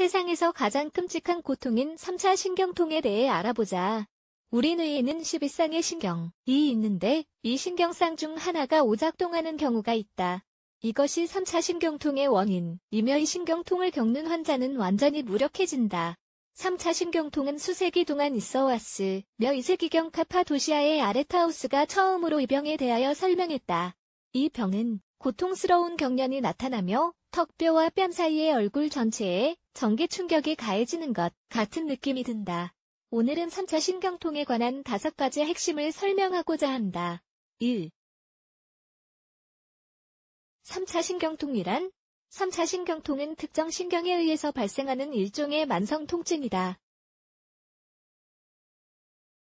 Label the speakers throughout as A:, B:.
A: 세상에서 가장 끔찍한 고통인 3차 신경통에 대해 알아보자. 우리 뇌에는 11쌍의 신경이 있는데 이 신경상 중 하나가 오작동하는 경우가 있다. 이것이 3차 신경통의 원인이며 이 신경통을 겪는 환자는 완전히 무력해진다. 3차 신경통은 수세기 동안 있어 왔으며 이세기경 카파도시아의 아레타우스가 처음으로 이 병에 대하여 설명했다. 이 병은 고통스러운 경련이 나타나며 턱뼈와 뺨 사이의 얼굴 전체에 전기 충격이 가해지는 것 같은 느낌이 든다. 오늘은 3차 신경통에 관한 다섯 가지 핵심을 설명하고자 한다. 1. 3차 신경통이란 3차 신경통은 특정 신경에 의해서 발생하는 일종의 만성 통증이다.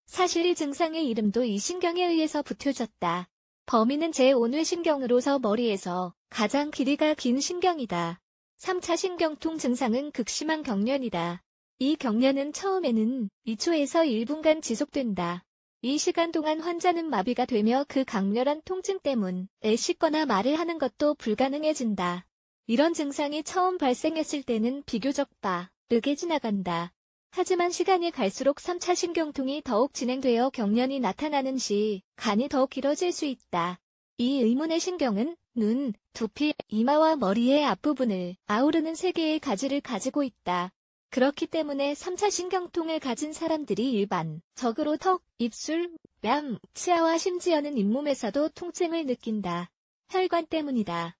A: 사실 이 증상의 이름도 이 신경에 의해서 붙여졌다. 범인은 제5뇌신경으로서 머리에서 가장 길이가 긴 신경이다. 3차 신경통 증상은 극심한 경련이다. 이 경련은 처음에는 2초에서 1분간 지속된다. 이 시간 동안 환자는 마비가 되며 그 강렬한 통증 때문에 씻거나 말을 하는 것도 불가능해진다. 이런 증상이 처음 발생했을 때는 비교적 빠르게 지나간다. 하지만 시간이 갈수록 3차 신경통이 더욱 진행되어 경련이 나타나는 시 간이 더욱 길어질 수 있다. 이 의문의 신경은 눈, 두피, 이마와 머리의 앞부분을 아우르는 세 개의 가지를 가지고 있다. 그렇기 때문에 3차 신경통을 가진 사람들이 일반, 적으로 턱, 입술, 뺨, 치아와 심지어는 잇몸에서도 통증을 느낀다. 혈관 때문이다.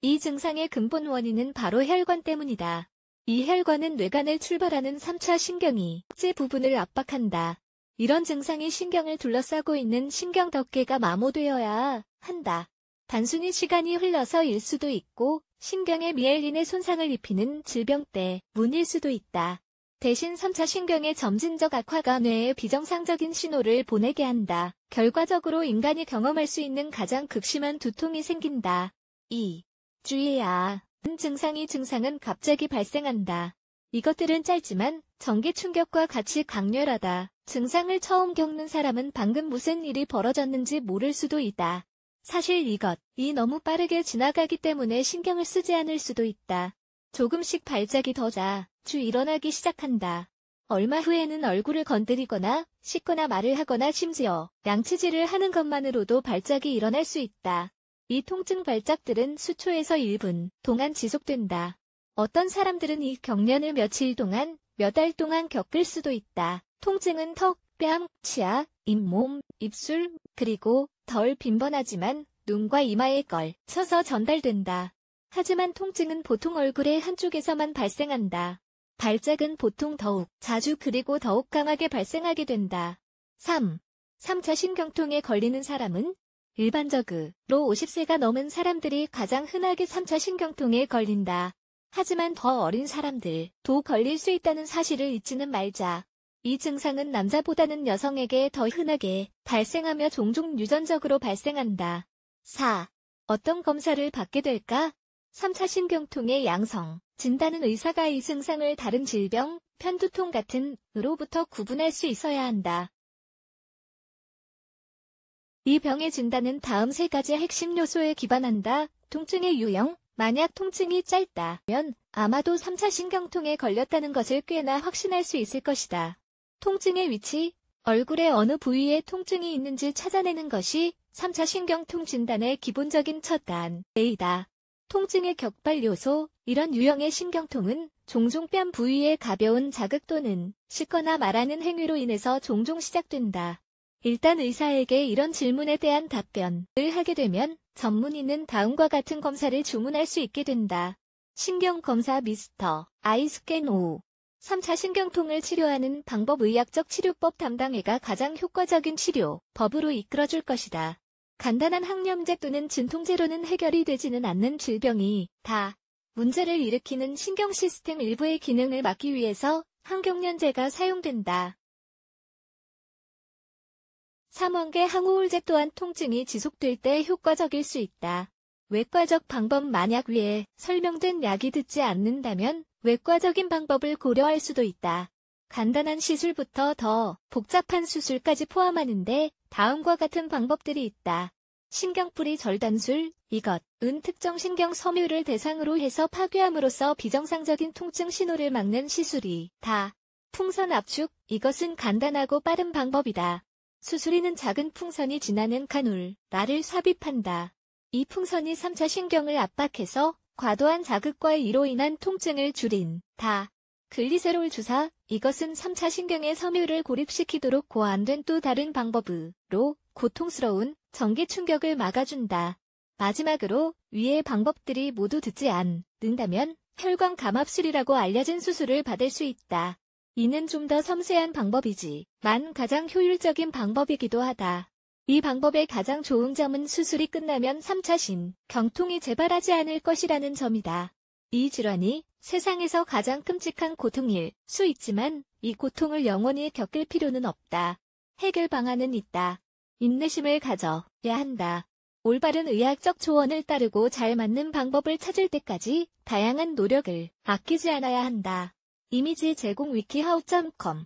A: 이 증상의 근본 원인은 바로 혈관 때문이다. 이 혈관은 뇌관을 출발하는 3차 신경이 제 부분을 압박한다. 이런 증상이 신경을 둘러싸고 있는 신경 덮개가 마모되어야 한다. 단순히 시간이 흘러서 일 수도 있고 신경에 미엘린의 손상을 입히는 질병 때문일 수도 있다. 대신 3차 신경의 점진적 악화가 뇌에 비정상적인 신호를 보내게 한다. 결과적으로 인간이 경험할 수 있는 가장 극심한 두통이 생긴다. 2. 주의해야 증상이 증상은 갑자기 발생한다. 이것들은 짧지만 전기 충격과 같이 강렬하다. 증상을 처음 겪는 사람은 방금 무슨 일이 벌어졌는지 모를 수도 있다. 사실 이것, 이 너무 빠르게 지나가기 때문에 신경을 쓰지 않을 수도 있다. 조금씩 발작이 더 자, 주 일어나기 시작한다. 얼마 후에는 얼굴을 건드리거나 씻거나 말을 하거나 심지어 양치질을 하는 것만으로도 발작이 일어날 수 있다. 이 통증 발작들은 수초에서 1분 동안 지속된다. 어떤 사람들은 이 경련을 며칠 동안, 몇 달 동안 겪을 수도 있다. 통증은 턱, 뺨, 치아, 잇몸, 입술, 그리고 덜 빈번하지만 눈과 이마에 걸쳐서 전달된다. 하지만 통증은 보통 얼굴의 한쪽에서만 발생한다. 발작은 보통 더욱 자주 그리고 더욱 강하게 발생하게 된다. 3. 3차 신경통에 걸리는 사람은 일반적으로 50세가 넘은 사람들이 가장 흔하게 3차 신경통에 걸린다. 하지만 더 어린 사람들도 걸릴 수 있다는 사실을 잊지는 말자. 이 증상은 남자보다는 여성에게 더 흔하게 발생하며 종종 유전적으로 발생한다. 4. 어떤 검사를 받게 될까? 3차 신경통의 양성. 진단은 의사가 이 증상을 다른 질병, 편두통 같은 으로부터 구분할 수 있어야 한다. 이 병의 진단은 다음 세 가지 핵심 요소에 기반한다. 통증의 유형, 만약 통증이 짧다면 아마도 3차 신경통에 걸렸다는 것을 꽤나 확신할 수 있을 것이다. 통증의 위치, 얼굴의 어느 부위에 통증이 있는지 찾아내는 것이 3차 신경통 진단의 기본적인 첫 단계이다. 통증의 격발 요소, 이런 유형의 신경통은 종종 뺨 부위에 가벼운 자극 또는 씻거나 말하는 행위로 인해서 종종 시작된다. 일단 의사에게 이런 질문에 대한 답변을 하게 되면 전문의는 다음과 같은 검사를 주문할 수 있게 된다. 신경검사 미스터 아이스캔 5 3차 신경통을 치료하는 방법 의학적 치료법 담당회가 가장 효과적인 치료법으로 이끌어줄 것이다. 간단한 항염제 또는 진통제로는 해결이 되지는 않는 질병이 다 문제를 일으키는 신경 시스템 일부의 기능을 막기 위해서 항경련제가 사용된다. 3원계 항우울제 또한 통증이 지속될 때 효과적일 수 있다. 외과적 방법 만약 위에 설명된 약이 듣지 않는다면 외과적인 방법을 고려할 수도 있다. 간단한 시술부터 더 복잡한 수술까지 포함하는데 다음과 같은 방법들이 있다. 신경뿌리 절단술, 이것은 특정 신경 섬유를 대상으로 해서 파괴함으로써 비정상적인 통증 신호를 막는 시술이다. 풍선 압축, 이것은 간단하고 빠른 방법이다. 수술이는 작은 풍선이 지나는 카눌 나를 삽입한다. 이 풍선이 3차 신경을 압박해서 과도한 자극과 이로 인한 통증을 줄인 다. 글리세롤 주사, 이것은 3차 신경의 섬유를 고립시키도록 고안된 또 다른 방법으로 고통스러운 전기 충격을 막아준다. 마지막으로 위의 방법들이 모두 듣지 않는다면 혈관 감압술이라고 알려진 수술을 받을 수 있다. 이는 좀 더 섬세한 방법이지만 가장 효율적인 방법이기도 하다. 이 방법의 가장 좋은 점은 수술이 끝나면 3차 신, 경통이 재발하지 않을 것이라는 점이다. 이 질환이 세상에서 가장 끔찍한 고통일 수 있지만 이 고통을 영원히 겪을 필요는 없다. 해결 방안은 있다. 인내심을 가져야 한다. 올바른 의학적 조언을 따르고 잘 맞는 방법을 찾을 때까지 다양한 노력을 아끼지 않아야 한다. 이미지 제공 위키하우.com